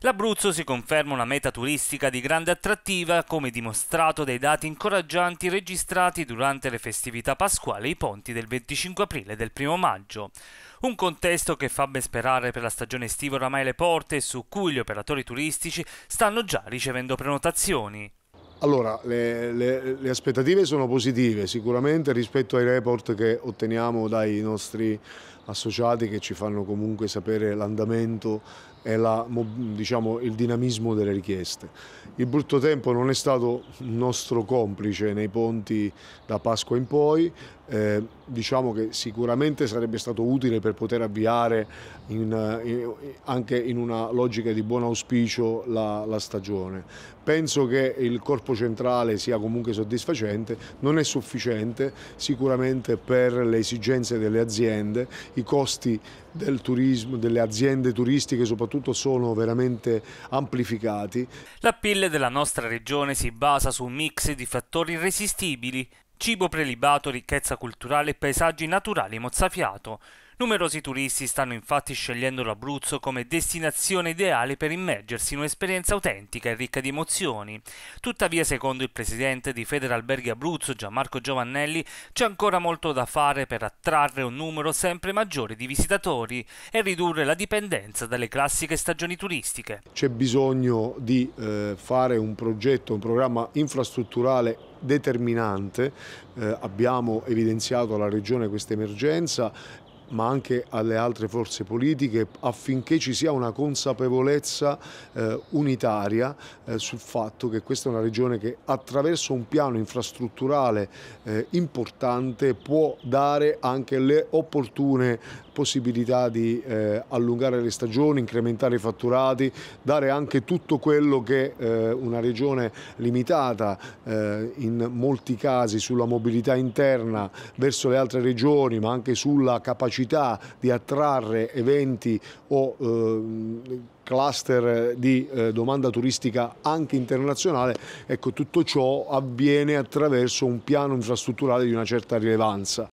L'Abruzzo si conferma una meta turistica di grande attrattiva, come dimostrato dai dati incoraggianti registrati durante le festività pasquali ai ponti del 25 aprile e del 1 maggio. Un contesto che fa ben sperare per la stagione estiva oramai le porte e su cui gli operatori turistici stanno già ricevendo prenotazioni. Allora, le, le, le, aspettative sono positive sicuramente rispetto ai report che otteniamo dai nostri associati che ci fanno comunque sapere l'andamento è la, diciamo, il dinamismo delle richieste. Il brutto tempo non è stato un nostro complice nei ponti da Pasqua in poi, eh, diciamo che sicuramente sarebbe stato utile per poter avviare in, in, eh, anche in una logica di buon auspicio la, la, stagione. Penso che il corpo centrale sia comunque soddisfacente, non è sufficiente sicuramente per le esigenze delle aziende, i costi del turismo, delle aziende turistiche soprattutto soprattutto sono veramente amplificati. La pille della nostra regione si basa su un mix di fattori irresistibili, cibo prelibato, ricchezza culturale e paesaggi naturali mozzafiato. Numerosi turisti stanno infatti scegliendo l'Abruzzo come destinazione ideale per immergersi in un'esperienza autentica e ricca di emozioni. Tuttavia, secondo il presidente di Federalberghi Abruzzo, Gianmarco Giovannelli, c'è ancora molto da fare per attrarre un numero sempre maggiore di visitatori e ridurre la dipendenza dalle classiche stagioni turistiche. C'è bisogno di eh, fare un progetto, un programma infrastrutturale determinante, eh, abbiamo evidenziato alla Regione questa emergenza ma anche alle altre forze politiche affinché ci sia una consapevolezza eh, unitaria eh, sul fatto che questa è una regione che attraverso un piano infrastrutturale eh, importante può dare anche le opportune possibilità di eh, allungare le stagioni, incrementare i fatturati, dare anche tutto quello che eh, una regione limitata eh, in molti casi sulla mobilità interna verso le altre regioni, ma anche sulla capacità di attrarre eventi o eh, cluster di eh, domanda turistica anche internazionale, ecco tutto ciò avviene attraverso un piano infrastrutturale di una certa rilevanza.